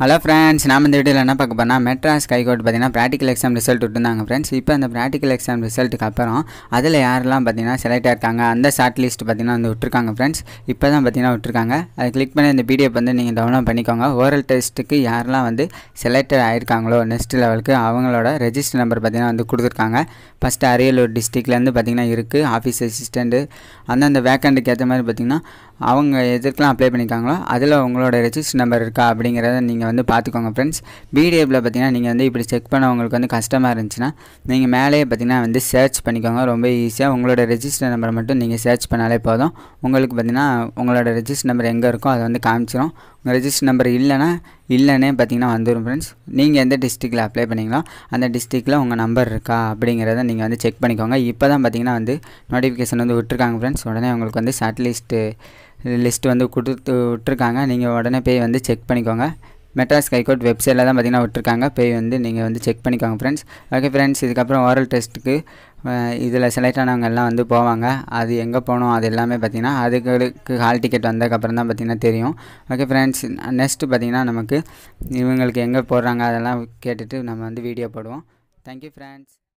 hello friends நாம் இந்த வீடியோவில் என்ன பார்க்க போனால் மெட்ராஸ் கைகோட் பார்த்திங்கன்னா ப்ராக்டிக்கல் எக்ஸாம் ரிசல்ட் விட்டுருந்தாங்க ஃப்ரெண்ட்ஸ் இப்போ அந்த ப்ராக்டிக்கல் எக்ஸாம் ரிசல்ட்டுக்கு அப்புறம் அதில் யாரெல்லாம் பார்த்தீங்கன்னா செலக்ட் ஆயிருக்காங்க அந்த ஷார்ட் லிஸ்ட் பார்த்திங்கன்னா வந்து விட்டுருக்காங்க ஃப்ரெண்ட்ஸ் இப்போ தான் பார்த்திங்கன்னா விட்டுருக்காங்க அதை கிளிக் பண்ணி இந்த பிடிஎஃப் வந்து நீங்கள் டவுன்லோட் பண்ணிக்கோங்க ஓரல் டெஸ்ட்டுக்கு யாரெல்லாம் வந்து செலக்டட் ஆயிருக்காங்களோ நெக்ஸ்ட் லெவலுக்கு அவங்களோட ரெஜிஸ்டர் நம்பர் பார்த்திங்கன்னா வந்து கொடுத்துருக்காங்க ஃபஸ்ட்டு அரியலூர் டிஸ்ட்ரிக்ட்லேருந்து பார்த்திங்கன்னா இருக்குது ஆஃபீஸ் அசிஸ்டண்ட்டு அந்தந்த வேக்கண்ட்டுக்கு ஏற்ற மாதிரி பார்த்திங்கன்னா அவங்க எதற்கெலாம் அப்ளை பண்ணியிருக்காங்களோ அதில் உங்களோட ரெஜிஸ்டர் நம்பர் இருக்கா அப்படிங்கிறத நீங்கள் வந்து பார்த்துக்கோங்க ஃப்ரெண்ட்ஸ் பிடிஎஃபில் பார்த்தீங்கன்னா நீங்கள் வந்து இப்படி செக் பண்ண உங்களுக்கு வந்து கஷ்டமாக இருந்துச்சுன்னா நீங்கள் மேலேயே பார்த்தீங்கன்னா வந்து சர்ச் பண்ணிக்கோங்க ரொம்ப ஈஸியாக உங்களோட ரெஜிஸ்டர் நம்பரை மட்டும் நீங்கள் சர்ச் பண்ணாலே போதும் உங்களுக்கு பார்த்தீங்கன்னா உங்களோட ரெஜிஸ்டர் நம்பர் எங்கே இருக்கோ அதை வந்து காமிச்சிடும் உங்கள் ரெஜிஸ்டர் நம்பர் இல்லைன்னா இல்லைன்னே பார்த்தீங்கன்னா வந்துடும் ஃப்ரெண்ட்ஸ் நீங்கள் எந்த டிஸ்ட்ரிக்டில் அப்ளை பண்ணிங்களோ அந்த டிஸ்ட்ரிக்டில் உங்கள் நம்பர் இருக்கா அப்படிங்கிறத நீங்கள் வந்து செக் பண்ணிக்கோங்க இப்போ தான் பார்த்தீங்கன்னா வந்து நோட்டிஃபிகேஷன் வந்து விட்டுருக்காங்க ஃப்ரெண்ட்ஸ் உடனே உங்களுக்கு வந்து ஷார்ட் லிஸ்ட்டு லிஸ்ட் வந்து கொடுத்து விட்டுருக்காங்க நீங்கள் உடனே போய் வந்து செக் பண்ணிக்கோங்க மெட்ராஸ் ஹைகோர்ட் வெப்சைட்டில் தான் பார்த்திங்கன்னா விட்டுருக்காங்க போய் வந்து நீங்கள் வந்து செக் பண்ணிக்கோங்க ஃப்ரெண்ட்ஸ் ஓகே ஃப்ரெண்ட்ஸ் இதுக்கப்புறம் ஓரல் டெஸ்ட்டுக்கு இதில் செலக்ட் ஆனவங்க எல்லாம் வந்து போவாங்க அது எங்கே போகணும் அது எல்லாமே பார்த்திங்கன்னா அதுகளுக்கு ஹால் டிக்கெட் வந்ததுக்கப்புறம் தான் பார்த்திங்கன்னா தெரியும் ஓகே ஃப்ரெண்ட்ஸ் நெக்ஸ்ட்டு பார்த்திங்கன்னா நமக்கு இவங்களுக்கு எங்கே போடுறாங்க அதெல்லாம் கேட்டுட்டு நம்ம வந்து வீடியோ போடுவோம் தேங்க்யூ ஃப்ரெண்ட்ஸ்